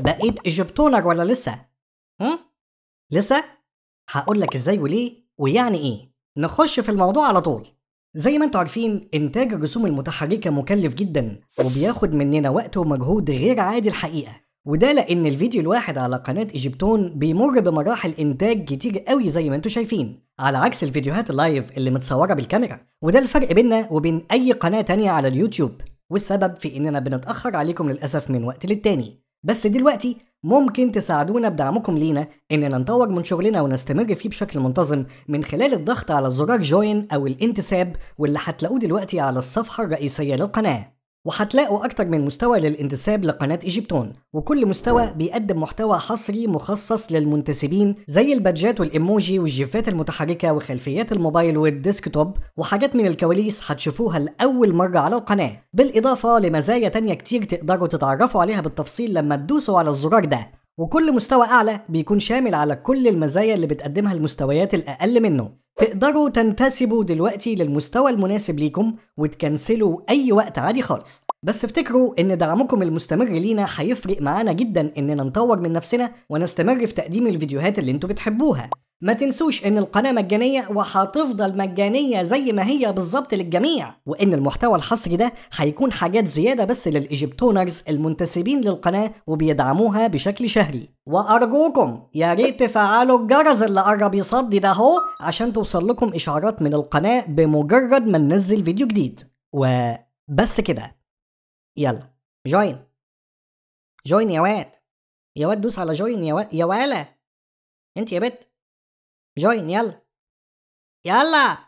بقيت ايجيبتولوج ولا لسه؟ هم؟ لسه؟ هقول لك ازاي وليه ويعني ايه؟ نخش في الموضوع على طول. زي ما انتوا عارفين انتاج الرسوم المتحركة مكلف جدا وبياخد مننا وقت ومجهود غير عادي الحقيقة وده لان الفيديو الواحد على قناة ايجيبتون بيمر بمراحل انتاج كتير قوي زي ما انتوا شايفين على عكس الفيديوهات اللايف اللي متصورة بالكاميرا وده الفرق بيننا وبين اي قناة تانية على اليوتيوب والسبب في اننا بنتأخر عليكم للأسف من وقت للتاني بس دلوقتي ممكن تساعدونا بدعمكم لينا اننا نطور من شغلنا ونستمر فيه بشكل منتظم من خلال الضغط على زرار جوين او الانتساب واللي هتلاقوه دلوقتي على الصفحه الرئيسيه للقناه وهتلاقوا أكتر من مستوى للانتساب لقناة ايجيبتون وكل مستوى بيقدم محتوى حصري مخصص للمنتسبين زي البادجات والايموجي والجيفات المتحركة وخلفيات الموبايل والديسكتوب وحاجات من الكواليس هتشوفوها لأول مرة على القناة بالإضافة لمزايا تانية كتير تقدروا تتعرفوا عليها بالتفصيل لما تدوسوا على الزرار ده وكل مستوى أعلى بيكون شامل على كل المزايا اللي بتقدمها المستويات الأقل منه تقدروا تنتسبوا دلوقتي للمستوى المناسب ليكم وتكنسلوا أي وقت عادي خالص بس افتكروا ان دعمكم المستمر لينا هيفرق معانا جدا اننا نطور من نفسنا ونستمر في تقديم الفيديوهات اللي انتوا بتحبوها ما تنسوش ان القناة مجانية وهتفضل مجانية زي ما هي بالظبط للجميع وان المحتوى الحصري ده هيكون حاجات زيادة بس للايجيبتونرز المنتسبين للقناة وبيدعموها بشكل شهري وارجوكم يا ريت تفعلوا الجرس اللي قرب يصدي ده عشان توصل لكم اشعارات من القناة بمجرد ما ننزل فيديو جديد وبس كده يلا جوين جوين يا واد يا واد دوس على جوين يا واد يا ولا انت يا بت جوين يلا يلا